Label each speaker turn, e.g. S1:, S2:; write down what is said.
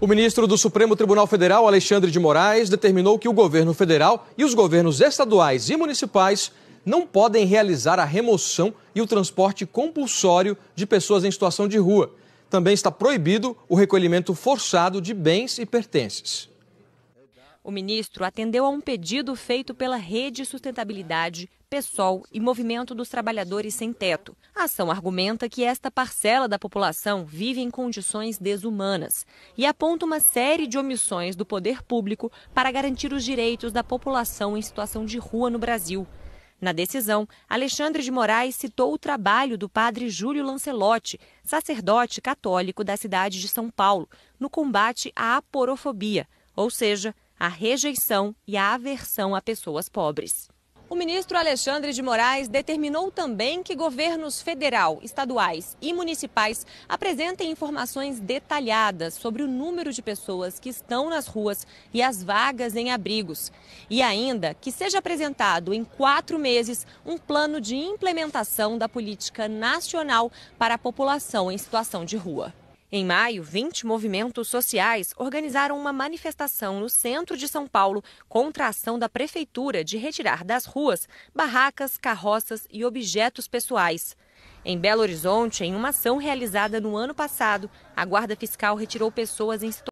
S1: O ministro do Supremo Tribunal Federal, Alexandre de Moraes, determinou que o governo federal e os governos estaduais e municipais não podem realizar a remoção e o transporte compulsório de pessoas em situação de rua. Também está proibido o recolhimento forçado de bens e pertences.
S2: O ministro atendeu a um pedido feito pela Rede Sustentabilidade, PSOL e Movimento dos Trabalhadores Sem Teto. A ação argumenta que esta parcela da população vive em condições desumanas e aponta uma série de omissões do poder público para garantir os direitos da população em situação de rua no Brasil. Na decisão, Alexandre de Moraes citou o trabalho do padre Júlio Lancelotti, sacerdote católico da cidade de São Paulo, no combate à aporofobia, ou seja, a rejeição e a aversão a pessoas pobres. O ministro Alexandre de Moraes determinou também que governos federal, estaduais e municipais apresentem informações detalhadas sobre o número de pessoas que estão nas ruas e as vagas em abrigos. E ainda que seja apresentado em quatro meses um plano de implementação da política nacional para a população em situação de rua. Em maio, 20 movimentos sociais organizaram uma manifestação no centro de São Paulo contra a ação da prefeitura de retirar das ruas barracas, carroças e objetos pessoais. Em Belo Horizonte, em uma ação realizada no ano passado, a Guarda Fiscal retirou pessoas em situação